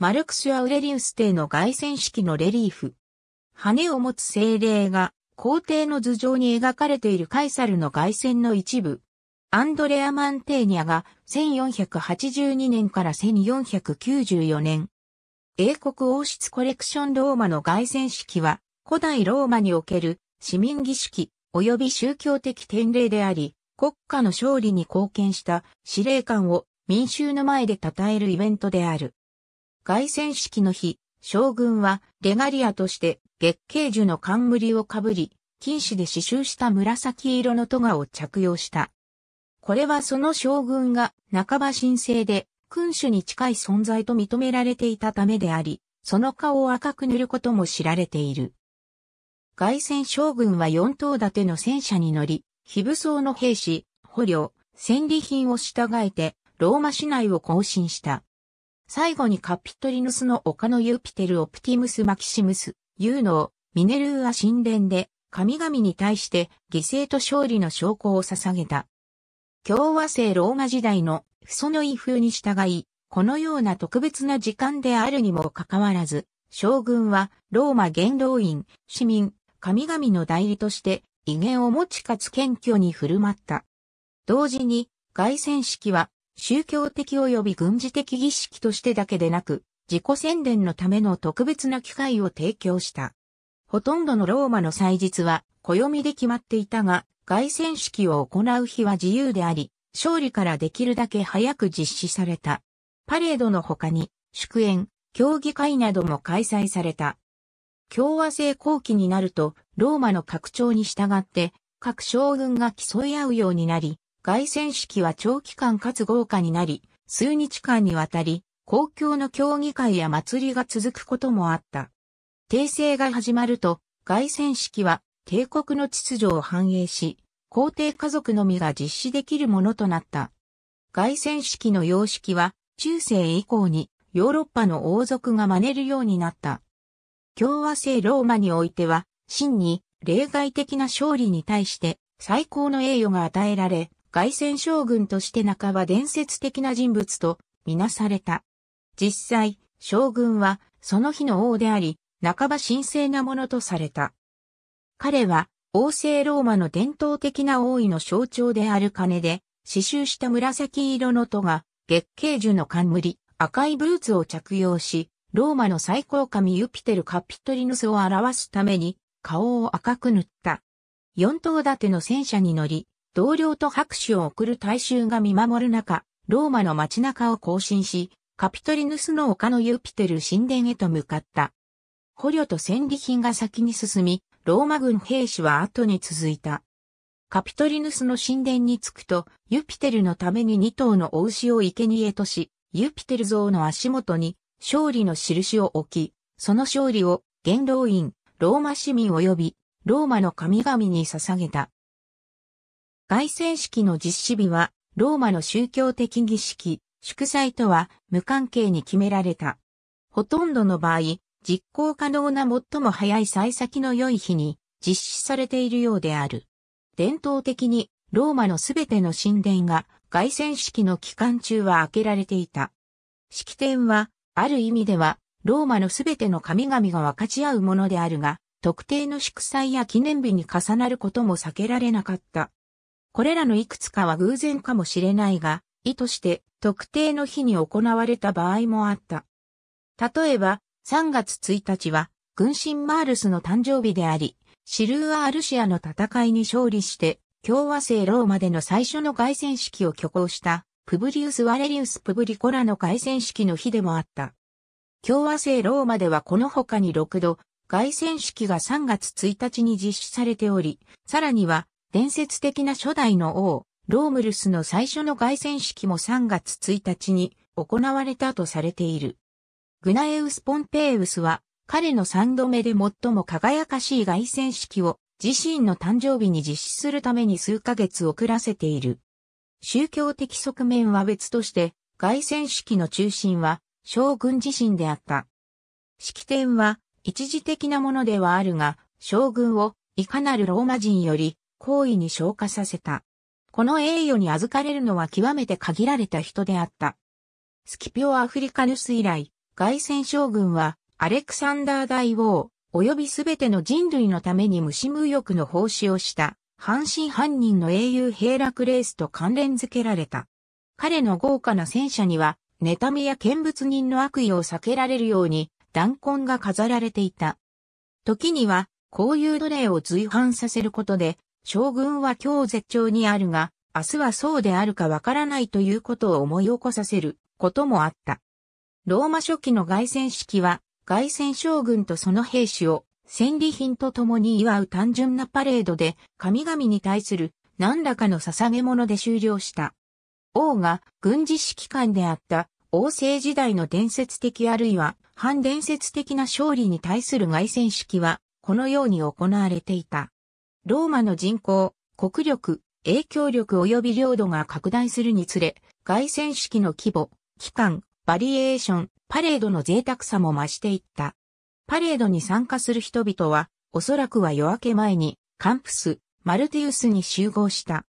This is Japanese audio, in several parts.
マルクス・アウレリウス帝の凱旋式のレリーフ。羽を持つ精霊が皇帝の頭上に描かれているカイサルの凱旋の一部。アンドレア・マンテーニャが1482年から1494年。英国王室コレクションローマの凱旋式は古代ローマにおける市民儀式及び宗教的典礼であり、国家の勝利に貢献した司令官を民衆の前で称えるイベントである。凱旋式の日、将軍はレガリアとして月桂樹の冠をかぶり、金糸で刺繍した紫色のトガを着用した。これはその将軍が半ば神聖で君主に近い存在と認められていたためであり、その顔を赤く塗ることも知られている。外戦将軍は4頭立ての戦車に乗り、非武装の兵士、捕虜、戦利品を従えて、ローマ市内を行進した。最後にカピトリヌスの丘のユーピテル・オプティムス・マキシムス、ユーノー、ミネルーア神殿で、神々に対して犠牲と勝利の証拠を捧げた。共和制ローマ時代のフソノイ風に従い、このような特別な時間であるにもかかわらず、将軍はローマ元老院、市民、神々の代理として威厳を持ちかつ謙虚に振る舞った。同時に、凱旋式は宗教的及び軍事的儀式としてだけでなく、自己宣伝のための特別な機会を提供した。ほとんどのローマの祭日は、暦で決まっていたが、凱旋式を行う日は自由であり、勝利からできるだけ早く実施された。パレードの他に、祝宴、競技会なども開催された。共和制後期になると、ローマの拡張に従って、各将軍が競い合うようになり、凱旋式は長期間かつ豪華になり、数日間にわたり、公共の競技会や祭りが続くこともあった。訂正が始まると、凱旋式は帝国の秩序を反映し、皇帝家族のみが実施できるものとなった。凱旋式の様式は、中世以降にヨーロッパの王族が真似るようになった。共和制ローマにおいては、真に例外的な勝利に対して最高の栄誉が与えられ、外戦将軍として半ば伝説的な人物とみなされた。実際、将軍はその日の王であり、半ば神聖なものとされた。彼は、王政ローマの伝統的な王位の象徴である金で、刺繍した紫色の戸が、月桂樹の冠、赤いブーツを着用し、ローマの最高神ユピテルカピトリヌスを表すために、顔を赤く塗った。四頭立ての戦車に乗り、同僚と拍手を送る大衆が見守る中、ローマの街中を行進し、カピトリヌスの丘のユピテル神殿へと向かった。捕虜と戦利品が先に進み、ローマ軍兵士は後に続いた。カピトリヌスの神殿に着くと、ユピテルのために2頭のお牛を生贄とし、ユピテル像の足元に勝利の印を置き、その勝利を元老院、ローマ市民及び、ローマの神々に捧げた。凱旋式の実施日は、ローマの宗教的儀式、祝祭とは無関係に決められた。ほとんどの場合、実行可能な最も早い幸先の良い日に実施されているようである。伝統的にローマのすべての神殿が凱旋式の期間中は開けられていた。式典は、ある意味では、ローマのすべての神々が分かち合うものであるが、特定の祝祭や記念日に重なることも避けられなかった。これらのいくつかは偶然かもしれないが、意図して特定の日に行われた場合もあった。例えば、3月1日は、軍神マールスの誕生日であり、シルーア・アルシアの戦いに勝利して、共和制ローマでの最初の凱旋式を挙行した、プブリウス・ワレリウス・プブリコラの凱旋式の日でもあった。共和制ローマではこの他に6度、凱旋式が3月1日に実施されており、さらには伝説的な初代の王、ロームルスの最初の凱旋式も3月1日に行われたとされている。グナエウス・ポンペイウスは、彼の3度目で最も輝かしい凱旋式を自身の誕生日に実施するために数ヶ月遅らせている。宗教的側面は別として、凱旋式の中心は将軍自身であった。式典は一時的なものではあるが、将軍をいかなるローマ人より行為に昇華させた。この栄誉に預かれるのは極めて限られた人であった。スキピオ・アフリカヌス以来、外戦将軍は、アレクサンダー大王、及びすべての人類のために無無欲の奉仕をした、半信半人の英雄ヘーラクレースと関連付けられた。彼の豪華な戦車には、妬みや見物人の悪意を避けられるように、弾痕が飾られていた。時には、こういう奴隷を随伴させることで、将軍は今日絶頂にあるが、明日はそうであるかわからないということを思い起こさせることもあった。ローマ初期の凱旋式は、凱旋将軍とその兵士を戦利品と共に祝う単純なパレードで、神々に対する何らかの捧げ物で終了した。王が軍事指揮官であった王政時代の伝説的あるいは反伝説的な勝利に対する凱旋式は、このように行われていた。ローマの人口、国力、影響力及び領土が拡大するにつれ、外戦式の規模、期間、バリエーション、パレードの贅沢さも増していった。パレードに参加する人々は、おそらくは夜明け前に、カンプス、マルティウスに集合した。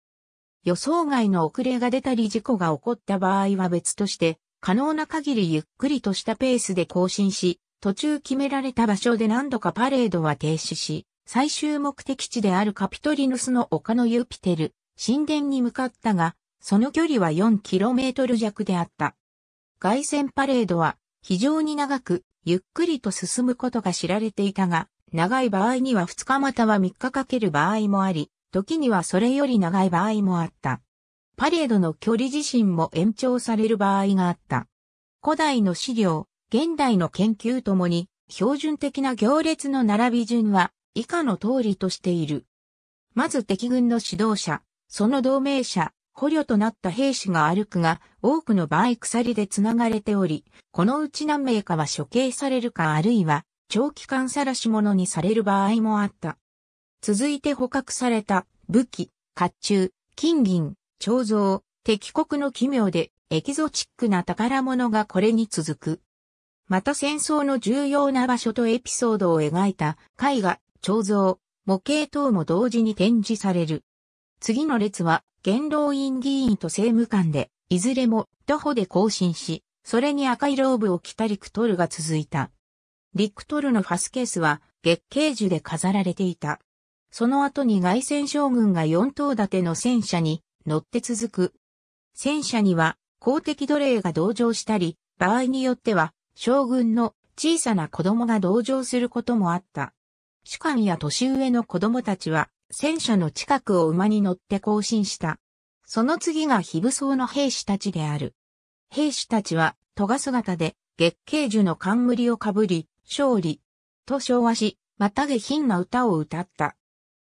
予想外の遅れが出たり事故が起こった場合は別として、可能な限りゆっくりとしたペースで更新し、途中決められた場所で何度かパレードは停止し、最終目的地であるカピトリヌスの丘のユーピテル、神殿に向かったが、その距離は 4km 弱であった。外線パレードは非常に長く、ゆっくりと進むことが知られていたが、長い場合には2日または3日かける場合もあり、時にはそれより長い場合もあった。パレードの距離自身も延長される場合があった。古代の資料、現代の研究ともに、標準的な行列の並び順は、以下の通りとしている。まず敵軍の指導者、その同盟者、捕虜となった兵士が歩くが、多くの場合鎖で繋がれており、このうち何名かは処刑されるかあるいは、長期間晒し者にされる場合もあった。続いて捕獲された、武器、甲冑、金銀、彫像、敵国の奇妙で、エキゾチックな宝物がこれに続く。また戦争の重要な場所とエピソードを描いた絵画、彫像、模型等も同時に展示される。次の列は、元老院議員と政務官で、いずれも徒歩で行進し、それに赤いローブを着たリクトルが続いた。リクトルのファスケースは月桂樹で飾られていた。その後に外戦将軍が4頭立ての戦車に乗って続く。戦車には公的奴隷が同乗したり、場合によっては将軍の小さな子供が同乗することもあった。主官や年上の子供たちは戦車の近くを馬に乗って行進した。その次が非武装の兵士たちである。兵士たちは、トガ姿で、月桂樹の冠をかぶり、勝利、と昭和し、また下品な歌を歌った。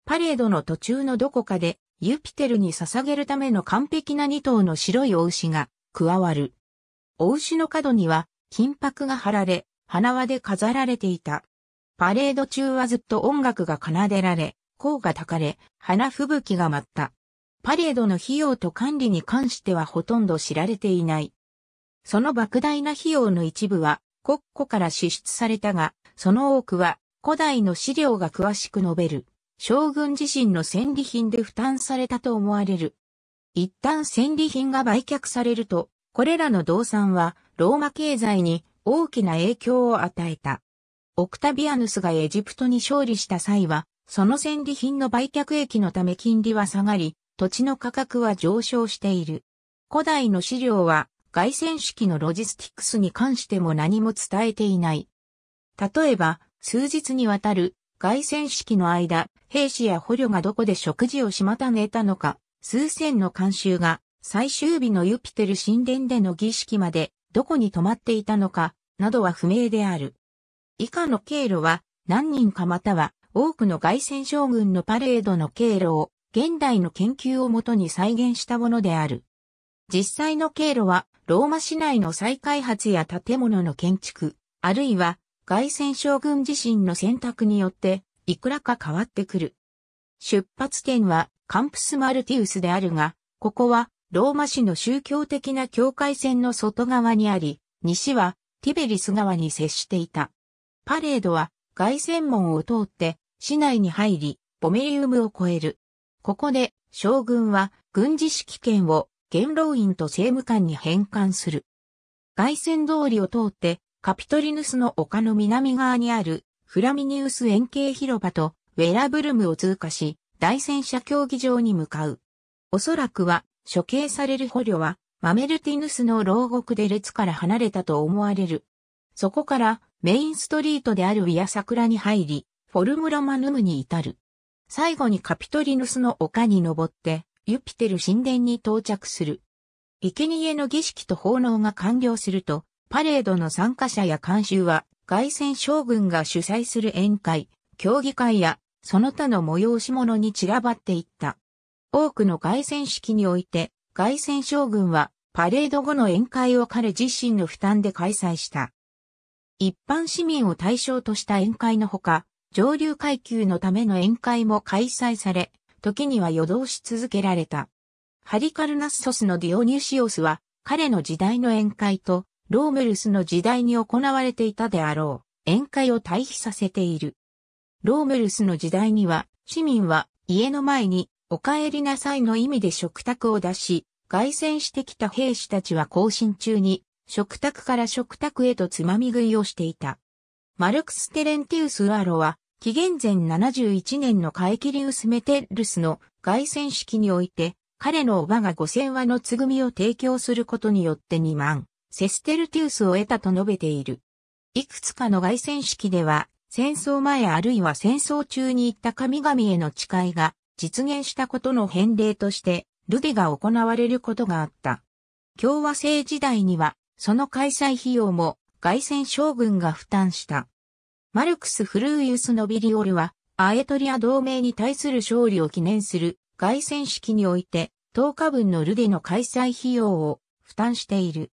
パレードの途中のどこかで、ユピテルに捧げるための完璧な二頭の白いお牛が加わる。お牛の角には金箔が貼られ、花輪で飾られていた。パレード中はずっと音楽が奏でられ、甲がたかれ、花吹雪が舞った。パレードの費用と管理に関してはほとんど知られていない。その莫大な費用の一部は国庫から支出されたが、その多くは古代の資料が詳しく述べる。将軍自身の戦利品で負担されたと思われる。一旦戦利品が売却されると、これらの動産はローマ経済に大きな影響を与えた。オクタビアヌスがエジプトに勝利した際は、その戦利品の売却益のため金利は下がり、土地の価格は上昇している。古代の資料は、外戦式のロジスティクスに関しても何も伝えていない。例えば、数日にわたる外戦式の間、兵士や捕虜がどこで食事をしまた寝たのか、数千の慣習が最終日のユピテル神殿での儀式までどこに泊まっていたのか、などは不明である。以下の経路は何人かまたは多くの外戦将軍のパレードの経路を現代の研究をもとに再現したものである。実際の経路はローマ市内の再開発や建物の建築、あるいは外戦将軍自身の選択によっていくらか変わってくる。出発点はカンプスマルティウスであるが、ここはローマ市の宗教的な境界線の外側にあり、西はティベリス川に接していた。パレードは凱旋門を通って市内に入り、ポメリウムを越える。ここで将軍は軍事指揮権を元老院と政務官に返還する。凱旋通りを通ってカピトリヌスの丘の南側にあるフラミニウス円形広場とウェラブルムを通過し、大戦車競技場に向かう。おそらくは処刑される捕虜はマメルティヌスの牢獄で列から離れたと思われる。そこからメインストリートであるウィア桜に入り、フォルムロマヌムに至る。最後にカピトリヌスの丘に登って、ユピテル神殿に到着する。生贄の儀式と奉納が完了すると、パレードの参加者や監修は、外戦将軍が主催する宴会、競技会や、その他の催し物に散らばっていった。多くの外戦式において、外戦将軍は、パレード後の宴会を彼自身の負担で開催した。一般市民を対象とした宴会のほか、上流階級のための宴会も開催され、時には夜通し続けられた。ハリカルナッソスのディオニュシオスは、彼の時代の宴会と、ローメルスの時代に行われていたであろう、宴会を対比させている。ローメルスの時代には、市民は家の前に、お帰りなさいの意味で食卓を出し、凱旋してきた兵士たちは行進中に、食卓から食卓へとつまみ食いをしていた。マルクス・テレンティウス・アロは、紀元前71年のカエキリウス・メテルスの外戦式において、彼の叔母が五千0話のつぐみを提供することによって2万、セステルティウスを得たと述べている。いくつかの外戦式では、戦争前あるいは戦争中に行った神々への誓いが実現したことの返礼として、ルデが行われることがあった。共和制時代には、その開催費用も外戦将軍が負担した。マルクス・フルーユス・ノビリオルは、アエトリア同盟に対する勝利を記念する外戦式において、10日分のルデの開催費用を負担している。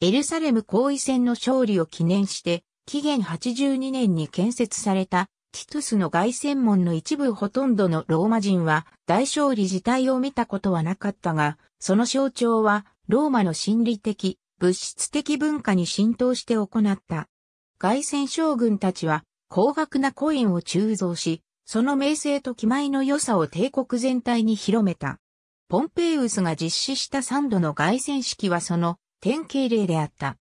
エルサレム行為戦の勝利を記念して、紀元82年に建設されたティトゥスの外戦門の一部ほとんどのローマ人は大勝利自体を見たことはなかったが、その象徴はローマの心理的、物質的文化に浸透して行った。外戦将軍たちは高額なコインを鋳造し、その名声と気前の良さを帝国全体に広めた。ポンペイウスが実施した三度の外戦式はその典型例であった。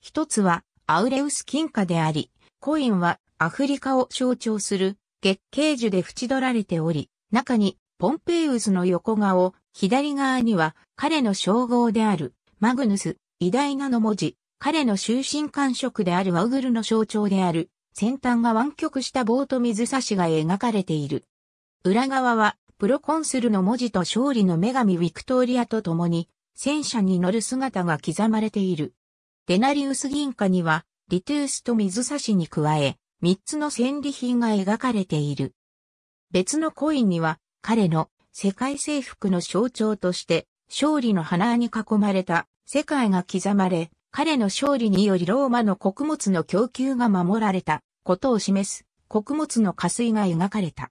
一つはアウレウス金貨であり、コインはアフリカを象徴する月桂樹で縁取られており、中にポンペイウスの横顔、左側には彼の称号であるマグヌス、偉大なの文字、彼の終身感触であるワウグルの象徴である、先端が湾曲した棒と水差しが描かれている。裏側は、プロコンスルの文字と勝利の女神ウィクトリアと共に、戦車に乗る姿が刻まれている。デナリウス銀貨には、リトゥースと水差しに加え、三つの戦利品が描かれている。別のコインには、彼の世界征服の象徴として、勝利の花に囲まれた世界が刻まれ、彼の勝利によりローマの穀物の供給が守られたことを示す穀物の下水が描かれた。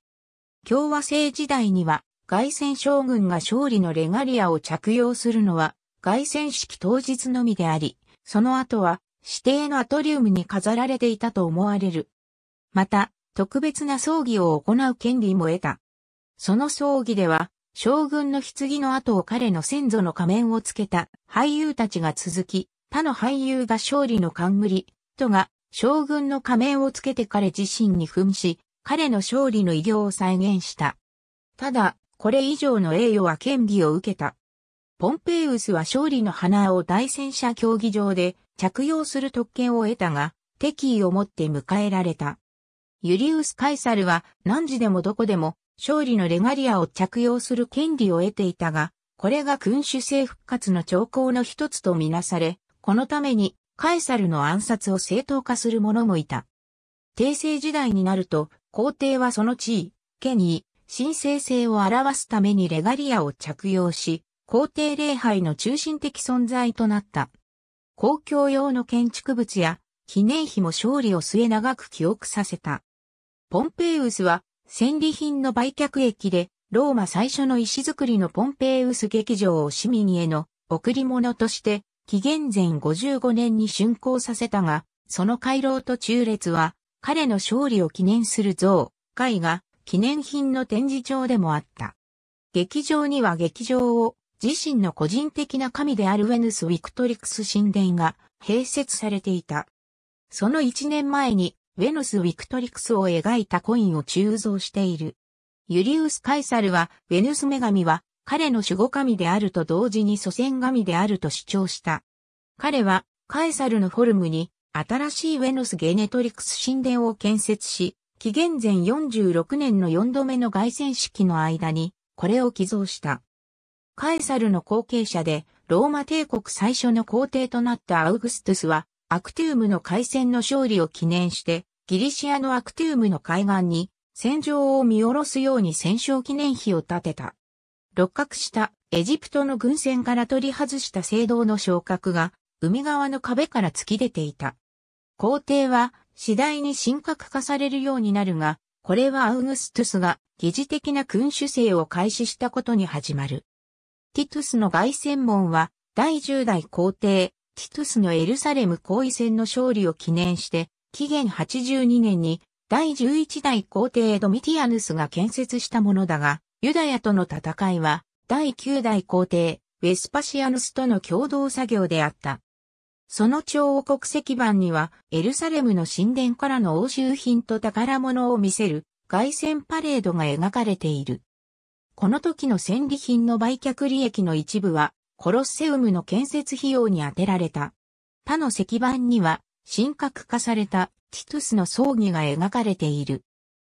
共和制時代には外戦将軍が勝利のレガリアを着用するのは外戦式当日のみであり、その後は指定のアトリウムに飾られていたと思われる。また、特別な葬儀を行う権利も得た。その葬儀では、将軍の棺の後を彼の先祖の仮面をつけた俳優たちが続き、他の俳優が勝利の冠、とが将軍の仮面をつけて彼自身に噴し、彼の勝利の偉業を再現した。ただ、これ以上の栄誉は権利を受けた。ポンペイウスは勝利の花を大戦車競技場で着用する特権を得たが、敵意を持って迎えられた。ユリウス・カイサルは何時でもどこでも勝利のレガリアを着用する権利を得ていたが、これが君主制復活の兆候の一つとみなされ、このためにカエサルの暗殺を正当化する者もいた。帝政時代になると、皇帝はその地位、権威、神聖性を表すためにレガリアを着用し、皇帝礼拝の中心的存在となった。公共用の建築物や記念碑も勝利を末長く記憶させた。ポンペイウスは戦利品の売却益で、ローマ最初の石造りのポンペイウス劇場を市民への贈り物として、紀元前55年に竣工させたが、その回廊と中列は、彼の勝利を記念する像、絵画、記念品の展示場でもあった。劇場には劇場を、自身の個人的な神であるウェヌス・ウィクトリクス神殿が併設されていた。その1年前にウェノス・ウィクトリクスを描いたコインを鋳造している。ユリウス・カイサルは、ウェヌス女神は、彼の守護神であると同時に祖先神であると主張した。彼は、カエサルのフォルムに、新しいウェノス・ゲネトリクス神殿を建設し、紀元前46年の4度目の凱旋式の間に、これを寄贈した。カエサルの後継者で、ローマ帝国最初の皇帝となったアウグストゥスは、アクティウムの海戦の勝利を記念して、ギリシアのアクティウムの海岸に、戦場を見下ろすように戦勝記念碑を建てた。六角したエジプトの軍船から取り外した聖堂の昇格が、海側の壁から突き出ていた。皇帝は次第に神格化されるようになるが、これはアウグストゥスが疑似的な君主制を開始したことに始まる。ティトゥスの凱旋門は第10代皇帝ティトゥスのエルサレム行為戦の勝利を記念して、紀元82年に第11代皇帝ドミティアヌスが建設したものだが、ユダヤとの戦いは、第9代皇帝、ウェスパシアヌスとの共同作業であった。その超王国石版には、エルサレムの神殿からの欧州品と宝物を見せる、凱旋パレードが描かれている。この時の戦利品の売却利益の一部は、コロッセウムの建設費用に充てられた。他の石板には、神格化されたティトゥスの葬儀が描かれている。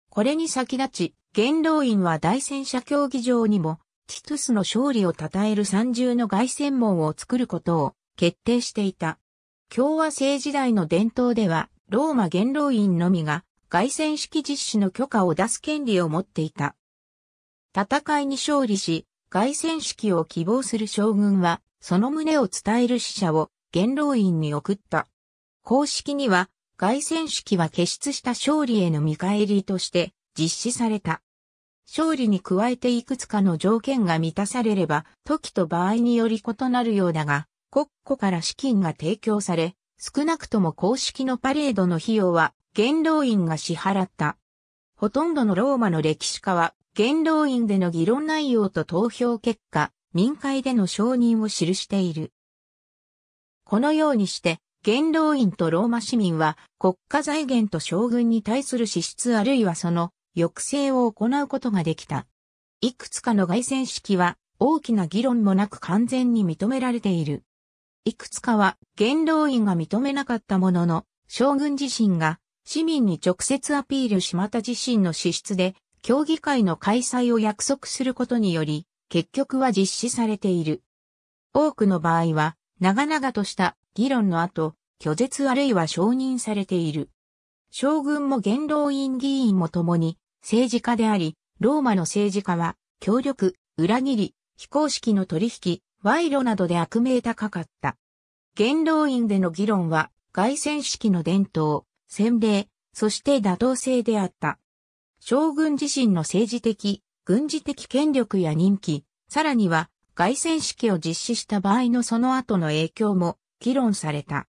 これに先立ち、元老院は大戦車競技場にも、ティトゥスの勝利を称える三重の凱旋門を作ることを決定していた。共和政時代の伝統では、ローマ元老院のみが、凱旋式実施の許可を出す権利を持っていた。戦いに勝利し、凱旋式を希望する将軍は、その旨を伝える使者を元老院に送った。公式には、凱旋式は傑出した勝利への見返りとして実施された。勝利に加えていくつかの条件が満たされれば、時と場合により異なるようだが、国庫から資金が提供され、少なくとも公式のパレードの費用は元老院が支払った。ほとんどのローマの歴史家は元老院での議論内容と投票結果、民会での承認を記している。このようにして、元老院とローマ市民は国家財源と将軍に対する支出あるいはその抑制を行うことができた。いくつかの外戦式は大きな議論もなく完全に認められている。いくつかは元老院が認めなかったものの、将軍自身が市民に直接アピールしまた自身の支出で協議会の開催を約束することにより、結局は実施されている。多くの場合は、長々とした議論の後、拒絶あるいは承認されている。将軍も元老院議員も共に政治家であり、ローマの政治家は、協力、裏切り、非公式の取引、賄賂などで悪名高かった。元老院での議論は、外戦式の伝統、洗礼、そして妥当性であった。将軍自身の政治的、軍事的権力や任期、さらには外戦式を実施した場合のその後の影響も議論された。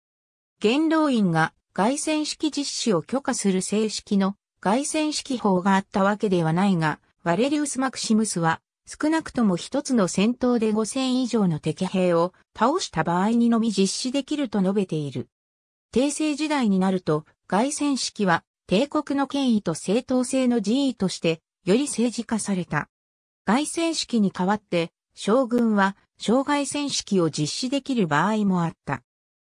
元老院が外戦式実施を許可する正式の外戦式法があったわけではないが、ワレリウス・マクシムスは少なくとも一つの戦闘で5000以上の敵兵を倒した場合にのみ実施できると述べている。帝政時代になると外戦式は帝国の権威と正当性の人位として、より政治化された。外戦式に代わって、将軍は、障害戦式を実施できる場合もあった。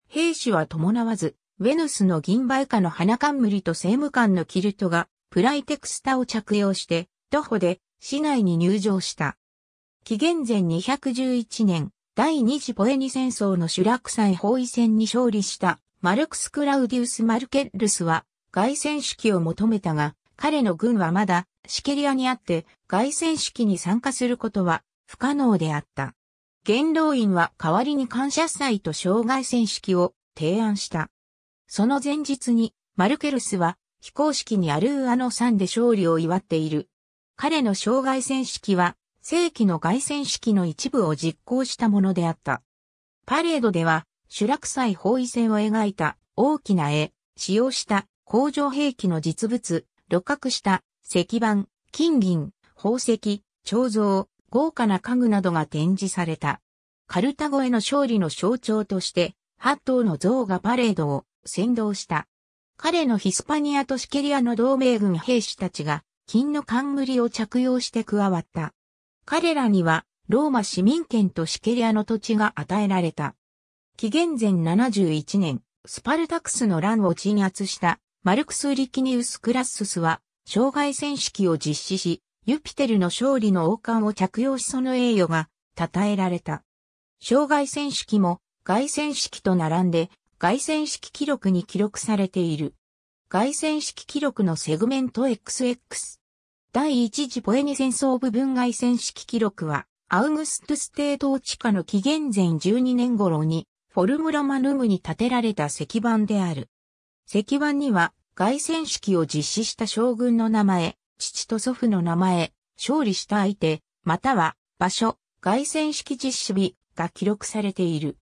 兵士は伴わず、ウェヌスの銀梅以下の花冠と政務官のキルトが、プライテクスタを着用して、徒歩で市内に入場した。紀元前211年、第二次ポエニ戦争の主落祭包囲戦に勝利したマルクス・クラウディウス・マルケッルスは、凱旋式を求めたが、彼の軍はまだシケリアにあって、凱旋式に参加することは不可能であった。元老院は代わりに感謝祭と障害戦式を提案した。その前日にマルケルスは非公式にアルーアの山で勝利を祝っている。彼の障害戦式は正規の外戦式の一部を実行したものであった。パレードでは、主落祭包囲戦を描いた大きな絵、使用した工場兵器の実物、露覚した石板、金銀、宝石、彫像、豪華な家具などが展示された。カルタゴへの勝利の象徴として、八頭の像がパレードを先導した。彼のヒスパニアとシケリアの同盟軍兵士たちが金の冠を着用して加わった。彼らにはローマ市民権とシケリアの土地が与えられた。紀元前71年、スパルタクスの乱を鎮圧したマルクス・リキニウス・クラッススは、障害戦式を実施し、ユピテルの勝利の王冠を着用しその栄誉が称えられた。障害戦式も外戦式と並んで外戦式記録に記録されている。外戦式記録のセグメント XX。第一次ポエニ戦争部分外戦式記録は、アウグストスス帝統治下の紀元前12年頃に、フォルムロマヌムに建てられた石板である。石板には、外戦式を実施した将軍の名前、父と祖父の名前、勝利した相手、または場所、外戦式実施日が記録されている。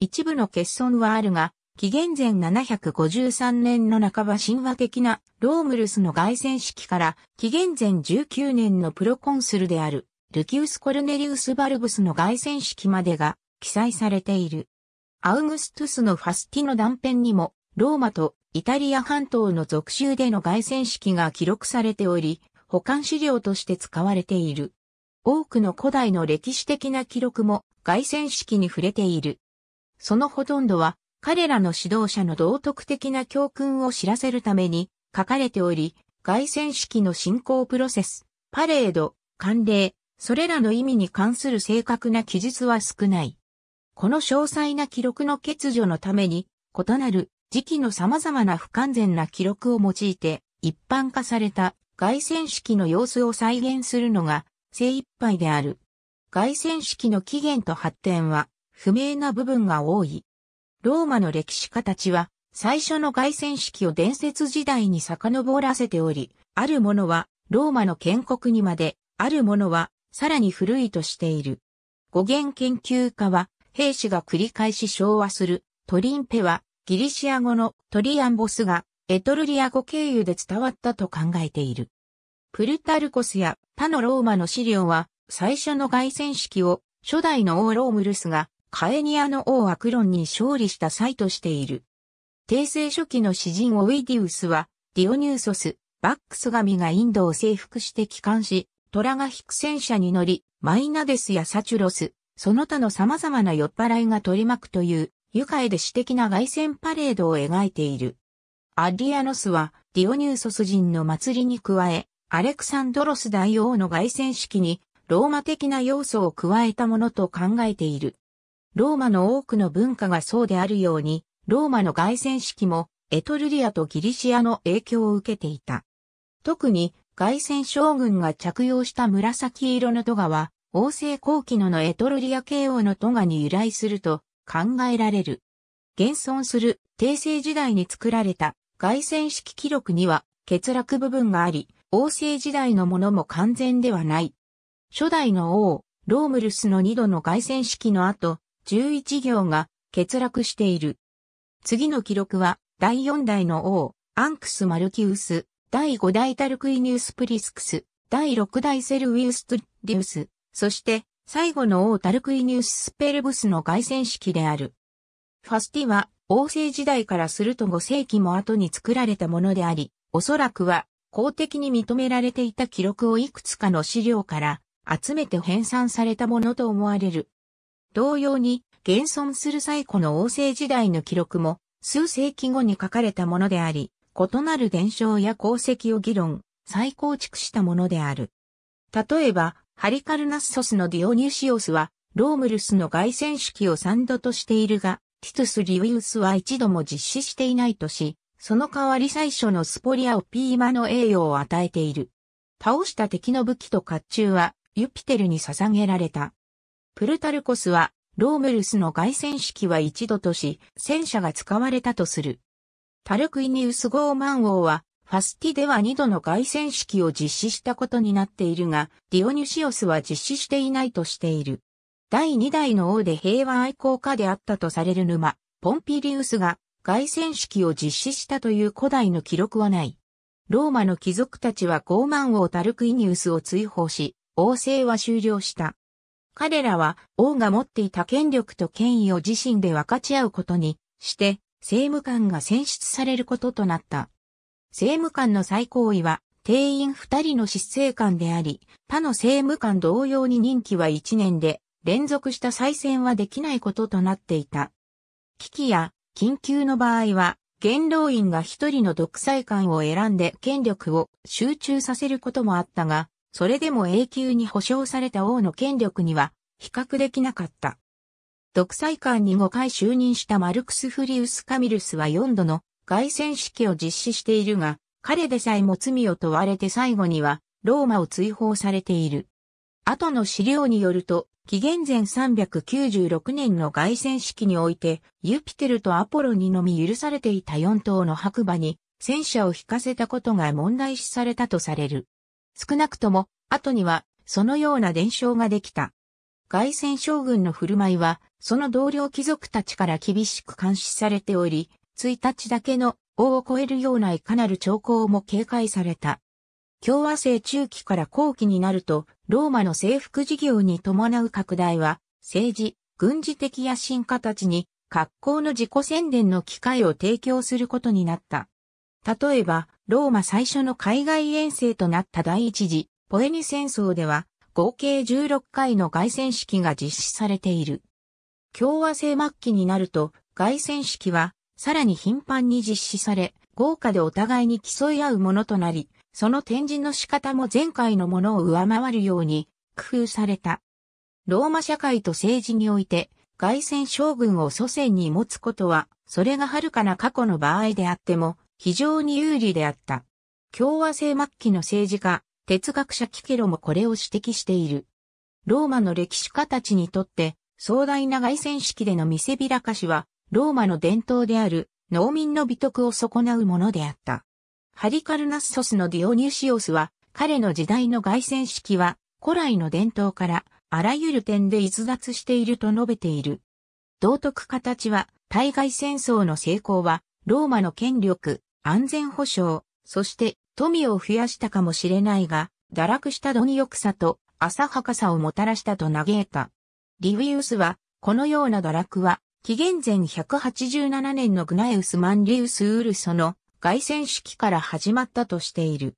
一部の欠損はあるが、紀元前753年の半ば神話的なロームルスの外戦式から紀元前19年のプロコンスルであるルキウス・コルネリウス・バルブスの外戦式までが記載されている。アウグストゥスのファスティの断片にもローマとイタリア半島の属州での凱旋式が記録されており、保管資料として使われている。多くの古代の歴史的な記録も凱旋式に触れている。そのほとんどは彼らの指導者の道徳的な教訓を知らせるために書かれており、凱旋式の進行プロセス、パレード、慣例、それらの意味に関する正確な記述は少ない。この詳細な記録の欠如のために、異なる時期の様々な不完全な記録を用いて一般化された外線式の様子を再現するのが精一杯である。外線式の起源と発展は不明な部分が多い。ローマの歴史家たちは最初の外線式を伝説時代に遡らせており、あるものはローマの建国にまで、あるものはさらに古いとしている。語源研究家は、兵士が繰り返し昭和する、トリンペはギリシア語のトリアンボスがエトルリア語経由で伝わったと考えている。プルタルコスや他のローマの資料は最初の凱旋式を初代の王ロームルスがカエニアの王アクロンに勝利した際としている。帝政初期の詩人オイディウスはディオニューソス、バックス神がインドを征服して帰還し、虎が引く戦車に乗り、マイナデスやサチュロス、その他の様々な酔っ払いが取り巻くという愉快で詩的な凱旋パレードを描いている。アディアノスはディオニューソス人の祭りに加え、アレクサンドロス大王の凱旋式にローマ的な要素を加えたものと考えている。ローマの多くの文化がそうであるように、ローマの凱旋式もエトルリアとギリシアの影響を受けていた。特に凱旋将軍が着用した紫色のトガは、王政後期ののエトルリア慶応のトガに由来すると考えられる。現存する帝政時代に作られた外線式記録には欠落部分があり、王政時代のものも完全ではない。初代の王、ロームルスの二度の外線式の後、11行が欠落している。次の記録は、第四代の王、アンクス・マルキウス、第五代タルクイニウス・プリスクス、第六代セルウィウス・トゥィウス、そして最後の王タルクイニウス・スペルブスの凱旋式である。ファスティは、王政時代からすると5世紀も後に作られたものであり、おそらくは公的に認められていた記録をいくつかの資料から集めて編纂されたものと思われる。同様に、現存する最古の王政時代の記録も数世紀後に書かれたものであり、異なる伝承や功績を議論、再構築したものである。例えば、ハリカルナッソスのディオニュシオスは、ロームルスの凱旋式を3度としているが、ティトゥス・リウィウスは一度も実施していないとし、その代わり最初のスポリアをピーマの栄誉を与えている。倒した敵の武器と甲冑は、ユピテルに捧げられた。プルタルコスは、ロームルスの凱旋式は一度とし、戦車が使われたとする。タルクイニウス・ゴーマン王は、ファスティでは2度の凱旋式を実施したことになっているが、ディオニュシオスは実施していないとしている。第2代の王で平和愛好家であったとされる沼、ポンピリウスが凱旋式を実施したという古代の記録はない。ローマの貴族たちは傲慢王タルクイニウスを追放し、王政は終了した。彼らは王が持っていた権力と権威を自身で分かち合うことにして、政務官が選出されることとなった。政務官の最高位は、定員二人の執政官であり、他の政務官同様に任期は一年で、連続した再選はできないこととなっていた。危機や緊急の場合は、元老院が一人の独裁官を選んで権力を集中させることもあったが、それでも永久に保障された王の権力には比較できなかった。独裁官に5回就任したマルクス・フリウス・カミルスは4度の外戦式を実施しているが、彼でさえも罪を問われて最後には、ローマを追放されている。後の資料によると、紀元前396年の外戦式において、ユピテルとアポロにのみ許されていた4頭の白馬に戦車を引かせたことが問題視されたとされる。少なくとも、後には、そのような伝承ができた。外戦将軍の振る舞いは、その同僚貴族たちから厳しく監視されており、1日だけの王を超えるようないかなる兆候も警戒された。共和制中期から後期になると、ローマの征服事業に伴う拡大は、政治、軍事的野心家たちに、格好の自己宣伝の機会を提供することになった。例えば、ローマ最初の海外遠征となった第一次、ポエニ戦争では、合計16回の外戦式が実施されている。共和制末期になると、外戦式はさらに頻繁に実施され、豪華でお互いに競い合うものとなり、その展示の仕方も前回のものを上回るように工夫された。ローマ社会と政治において、外戦将軍を祖先に持つことは、それが遥かな過去の場合であっても、非常に有利であった。共和制末期の政治家、哲学者キケロもこれを指摘している。ローマの歴史家たちにとって、壮大な外戦式での見せびらかしは、ローマの伝統である農民の美徳を損なうものであった。ハリカルナッソスのディオニュシオスは、彼の時代の凱旋式は、古来の伝統からあらゆる点で逸脱していると述べている。道徳形は、対外戦争の成功は、ローマの権力、安全保障、そして富を増やしたかもしれないが、堕落した貪欲さと浅はかさをもたらしたと嘆いた。リウィウスは、このような堕落は、紀元前187年のグナエウス・マンリウス・ウルソの外戦式から始まったとしている。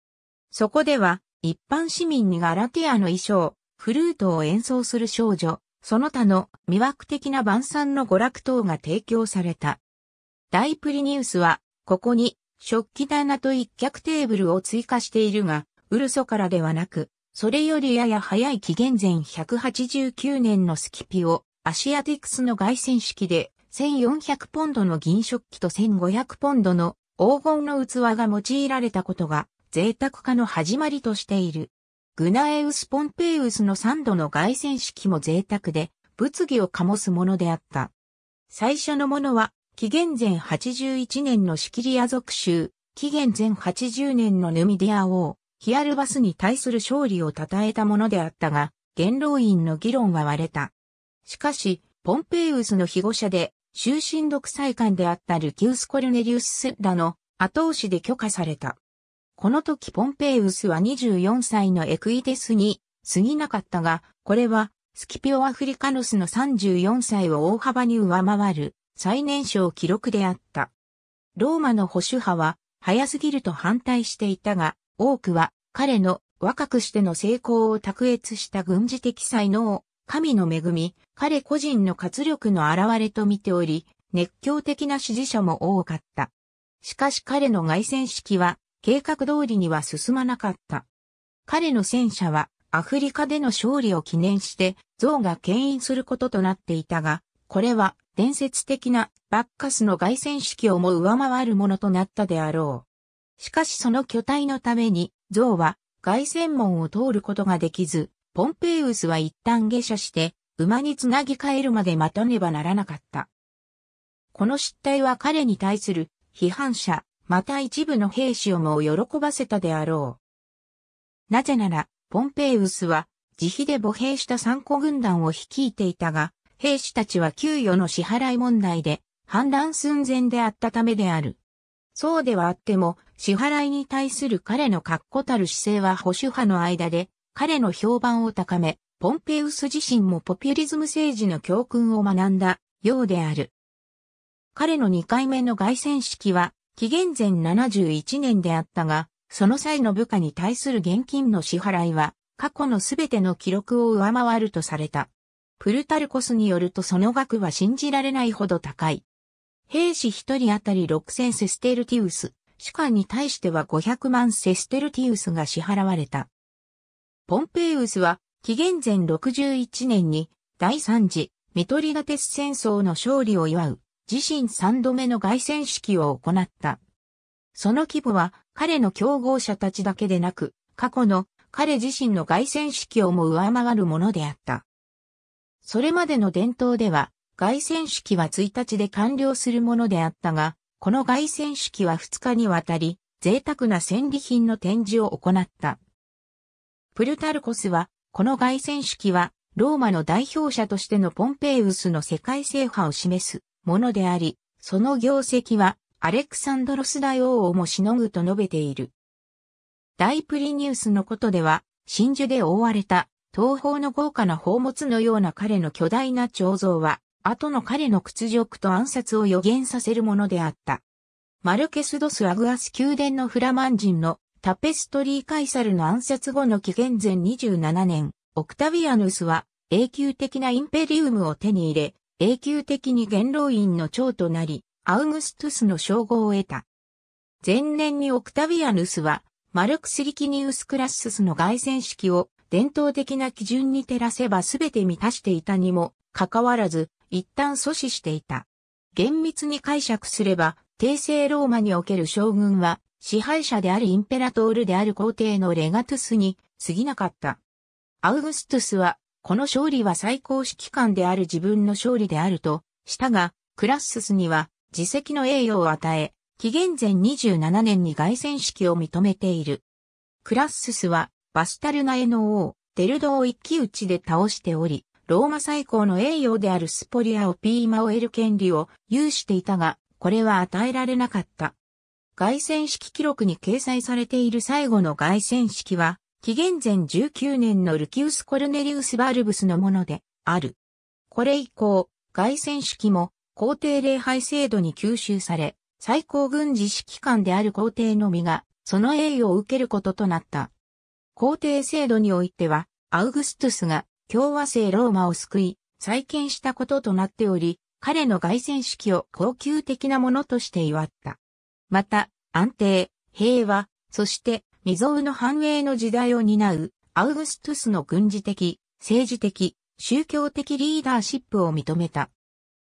そこでは、一般市民にガラティアの衣装、フルートを演奏する少女、その他の魅惑的な晩餐の娯楽等が提供された。ダイプリニウスは、ここに食器棚と一脚テーブルを追加しているが、ウルソからではなく、それよりやや早い紀元前189年のスキピオ、アシアティクスの凱旋式で1400ポンドの銀食器と1500ポンドの黄金の器が用いられたことが贅沢化の始まりとしている。グナエウス・ポンペイウスの3度の凱旋式も贅沢で物議を醸すものであった。最初のものは紀元前81年のシキリア属州、紀元前80年のヌミディア王、ヒアルバスに対する勝利を称えたものであったが、元老院の議論は割れた。しかし、ポンペイウスの庇護者で、終身独裁官であったルキウス・コルネリウス・スッラの後押しで許可された。この時ポンペイウスは24歳のエクイテスに過ぎなかったが、これはスキピオ・アフリカノスの34歳を大幅に上回る最年少記録であった。ローマの保守派は早すぎると反対していたが、多くは彼の若くしての成功を卓越した軍事的才能神の恵み、彼個人の活力の現れと見ており、熱狂的な支持者も多かった。しかし彼の外戦式は計画通りには進まなかった。彼の戦車はアフリカでの勝利を記念して像が牽引することとなっていたが、これは伝説的なバッカスの外戦式をも上回るものとなったであろう。しかしその巨体のために像は外戦門を通ることができず、ポンペイウスは一旦下車して、馬につなぎ替えるまで待たねばならなかった。この失態は彼に対する批判者、また一部の兵士をも喜ばせたであろう。なぜなら、ポンペイウスは自費で母兵した参考軍団を率いていたが、兵士たちは給与の支払い問題で反乱寸前であったためである。そうではあっても、支払いに対する彼の確固たる姿勢は保守派の間で彼の評判を高め、ポンペウス自身もポピュリズム政治の教訓を学んだようである。彼の2回目の凱旋式は、紀元前71年であったが、その際の部下に対する現金の支払いは、過去のすべての記録を上回るとされた。プルタルコスによるとその額は信じられないほど高い。兵士1人当たり6000セステルティウス、士官に対しては500万セステルティウスが支払われた。ポンペイウスは、紀元前61年に、第3次、ミトリガテス戦争の勝利を祝う、自身3度目の凱旋式を行った。その規模は、彼の競合者たちだけでなく、過去の彼自身の凱旋式をも上回るものであった。それまでの伝統では、凱旋式は1日で完了するものであったが、この凱旋式は2日にわたり、贅沢な戦利品の展示を行った。プルタルコスは、この凱旋式は、ローマの代表者としてのポンペイウスの世界制覇を示すものであり、その業績は、アレクサンドロス大王をもしのぐと述べている。大プリニウスのことでは、真珠で覆われた、東方の豪華な宝物のような彼の巨大な彫像は、後の彼の屈辱と暗殺を予言させるものであった。マルケス・ドス・アグアス宮殿のフラマン人のタペストリー・カイサルの暗殺後の紀元前27年、オクタヴィアヌスは永久的なインペリウムを手に入れ、永久的に元老院の長となり、アウグストゥスの称号を得た。前年にオクタヴィアヌスは、マルクス・リキニウス・クラッススの凱旋式を伝統的な基準に照らせば全て満たしていたにも、かかわらず、一旦阻止していた。厳密に解釈すれば、帝政ローマにおける将軍は、支配者であるインペラトールである皇帝のレガトゥスに過ぎなかった。アウグストゥスは、この勝利は最高指揮官である自分の勝利であると、したが、クラッススには、自責の栄誉を与え、紀元前27年に凱旋式を認めている。クラッススは、バスタルナエの王、デルドを一騎打ちで倒しており、ローマ最高の栄誉であるスポリアをピーマを得る権利を有していたが、これは与えられなかった。凱旋式記録に掲載されている最後の凱旋式は、紀元前19年のルキウス・コルネリウス・バルブスのものである。これ以降、凱旋式も皇帝礼拝制度に吸収され、最高軍事指揮官である皇帝のみが、その栄誉を受けることとなった。皇帝制度においては、アウグストゥスが共和制ローマを救い、再建したこととなっており、彼の凱旋式を高級的なものとして祝った。また、安定、平和、そして、未曾有の繁栄の時代を担う、アウグストゥスの軍事的、政治的、宗教的リーダーシップを認めた。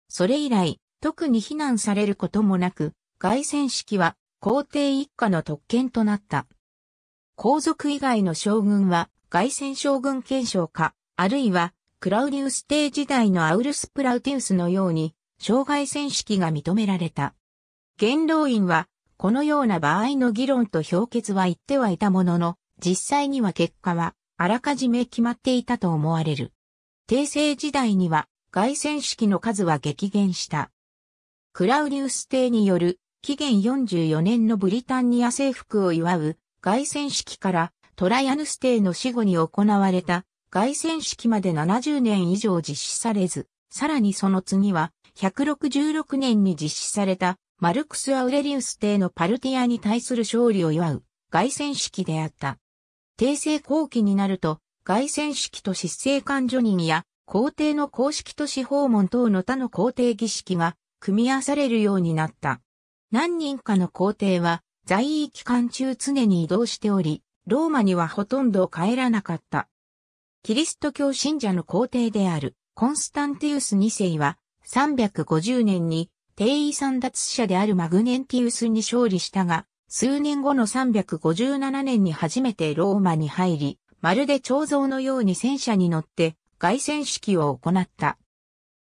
それ以来、特に非難されることもなく、外戦式は皇帝一家の特権となった。皇族以外の将軍は外戦将軍検証か、あるいはクラウディウス帝時代のアウルス・プラウティウスのように、障害戦式が認められた。元老院は、このような場合の議論と評決は言ってはいたものの、実際には結果は、あらかじめ決まっていたと思われる。帝政時代には、外戦式の数は激減した。クラウリウス帝による、紀元44年のブリタンニア征服を祝う、外戦式からトライアヌス帝の死後に行われた外戦式まで70年以上実施されず、さらにその次は166年に実施されたマルクス・アウレリウス帝のパルティアに対する勝利を祝う外戦式であった。帝政後期になると、外戦式と執政官助任や、皇帝の公式都市訪問等の他の皇帝儀式が組み合わされるようになった。何人かの皇帝は在位期間中常に移動しており、ローマにはほとんど帰らなかった。キリスト教信者の皇帝であるコンスタンティウス2世は350年に定位三奪者であるマグネンティウスに勝利したが、数年後の357年に初めてローマに入り、まるで彫像のように戦車に乗って凱旋式を行った。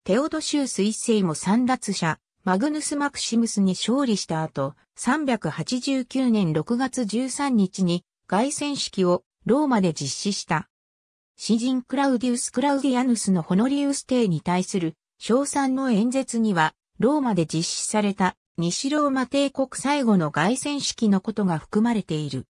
テオドシウス一世も三奪者、マグヌス・マクシムスに勝利した後、389年6月13日に凱旋式をローマで実施した。詩人クラウディウス・クラウディアヌスのホノリウス帝に対する称賛の演説にはローマで実施された西ローマ帝国最後の凱旋式のことが含まれている。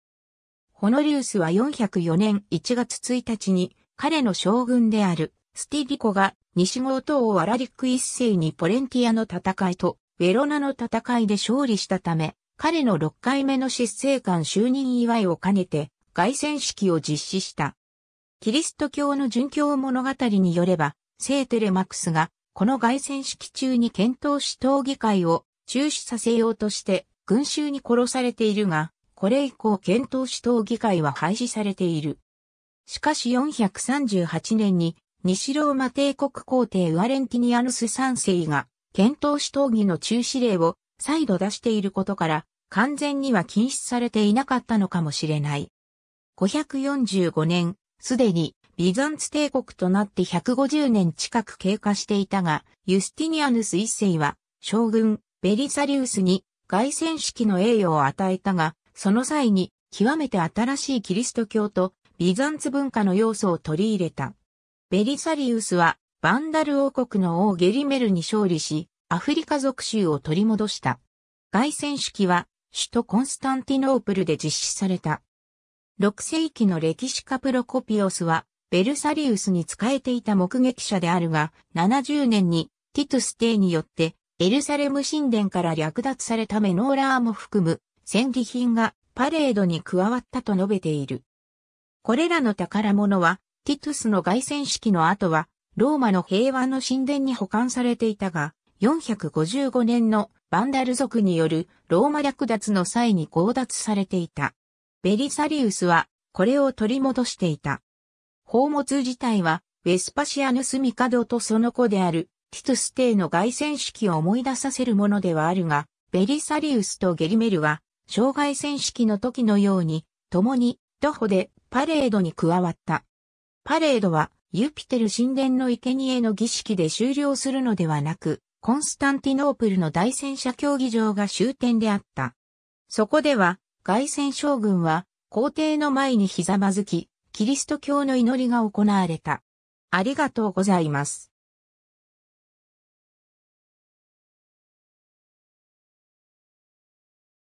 ホノリウスは404年1月1日に彼の将軍であるスティリコが西郷党をアラリック一世にポレンティアの戦いとウェロナの戦いで勝利したため、彼の6回目の執政官就任祝いを兼ねて凱旋式を実施した。キリスト教の殉教物語によれば、聖テレマクスがこの外戦式中に検討し討議会を中止させようとして群衆に殺されているが、これ以降検討し討議会は廃止されている。しかし438年に西ローマ帝国皇帝ウアレンティニアヌス3世が検討し討議の中止令を再度出していることから完全には禁止されていなかったのかもしれない。545年、すでにビザンツ帝国となって150年近く経過していたが、ユスティニアヌス一世は、将軍、ベリサリウスに、外戦式の栄誉を与えたが、その際に、極めて新しいキリスト教と、ビザンツ文化の要素を取り入れた。ベリサリウスは、バンダル王国の王ゲリメルに勝利し、アフリカ属州を取り戻した。外戦式は、首都コンスタンティノープルで実施された。6世紀の歴史家プロコピオスは、ベルサリウスに仕えていた目撃者であるが、70年にティトゥス帝によってエルサレム神殿から略奪されたメノーラーも含む戦利品がパレードに加わったと述べている。これらの宝物はティトゥスの凱旋式の後はローマの平和の神殿に保管されていたが、455年のバンダル族によるローマ略奪の際に強奪されていた。ベリサリウスはこれを取り戻していた。宝物自体は、ウェスパシアヌスミカドとその子である、ティトゥス帝の外戦式を思い出させるものではあるが、ベリサリウスとゲリメルは、障害戦式の時のように、共に、徒歩でパレードに加わった。パレードは、ユピテル神殿の生贄の儀式で終了するのではなく、コンスタンティノープルの大戦車競技場が終点であった。そこでは、外戦将軍は、皇帝の前にひざまずき、キリスト教の祈りが行われた。ありがとうございます。